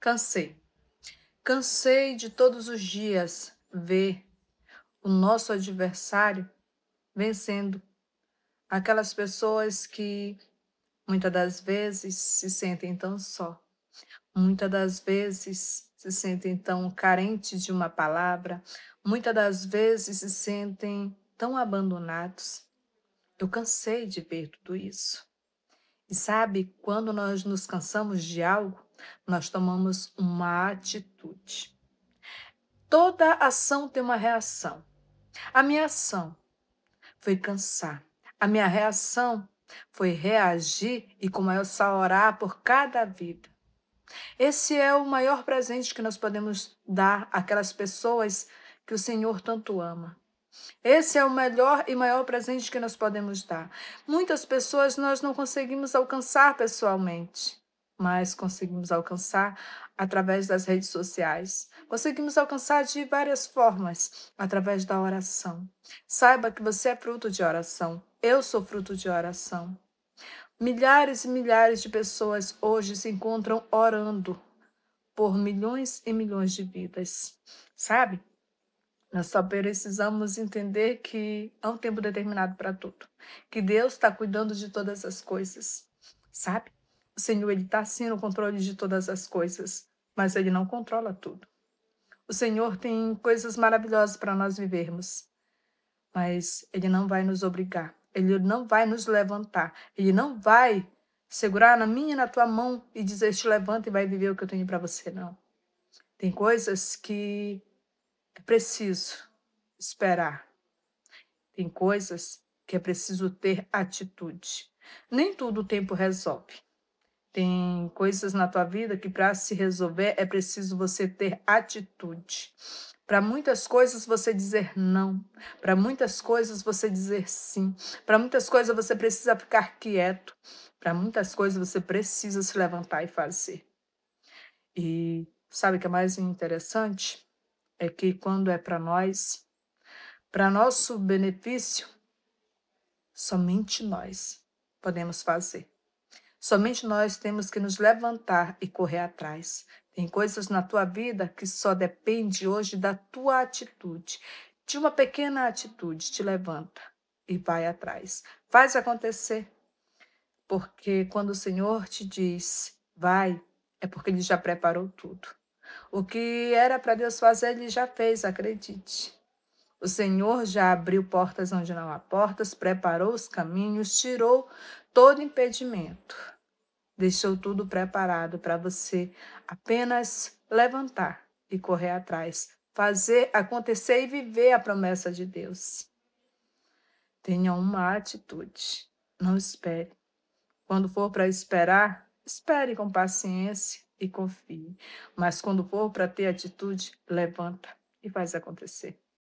Cansei. Cansei de todos os dias ver o nosso adversário vencendo aquelas pessoas que muitas das vezes se sentem tão só, muitas das vezes se sentem tão carentes de uma palavra, muitas das vezes se sentem tão abandonados. Eu cansei de ver tudo isso. E sabe quando nós nos cansamos de algo? Nós tomamos uma atitude. Toda ação tem uma reação. A minha ação foi cansar. A minha reação foi reagir e começar a orar por cada vida. Esse é o maior presente que nós podemos dar àquelas pessoas que o Senhor tanto ama. Esse é o melhor e maior presente que nós podemos dar. Muitas pessoas nós não conseguimos alcançar pessoalmente mas conseguimos alcançar através das redes sociais. Conseguimos alcançar de várias formas, através da oração. Saiba que você é fruto de oração. Eu sou fruto de oração. Milhares e milhares de pessoas hoje se encontram orando por milhões e milhões de vidas, sabe? Nós só precisamos entender que há é um tempo determinado para tudo, que Deus está cuidando de todas as coisas, sabe? O Senhor está sim no controle de todas as coisas, mas Ele não controla tudo. O Senhor tem coisas maravilhosas para nós vivermos, mas Ele não vai nos obrigar, Ele não vai nos levantar, Ele não vai segurar na minha e na tua mão e dizer: te levanta e vai viver o que eu tenho para você, não. Tem coisas que é preciso esperar, tem coisas que é preciso ter atitude. Nem tudo o tempo resolve. Tem coisas na tua vida que para se resolver é preciso você ter atitude. Para muitas coisas você dizer não, para muitas coisas você dizer sim, para muitas coisas você precisa ficar quieto, para muitas coisas você precisa se levantar e fazer. E sabe o que é mais interessante? É que quando é para nós, para nosso benefício, somente nós podemos fazer. Somente nós temos que nos levantar e correr atrás. Tem coisas na tua vida que só depende hoje da tua atitude. De uma pequena atitude, te levanta e vai atrás. Faz acontecer. Porque quando o Senhor te diz, vai, é porque ele já preparou tudo. O que era para Deus fazer, ele já fez, acredite. O Senhor já abriu portas onde não há portas, preparou os caminhos, tirou todo impedimento. Deixou tudo preparado para você apenas levantar e correr atrás, fazer acontecer e viver a promessa de Deus. Tenha uma atitude, não espere. Quando for para esperar, espere com paciência e confie. Mas quando for para ter atitude, levanta e faz acontecer.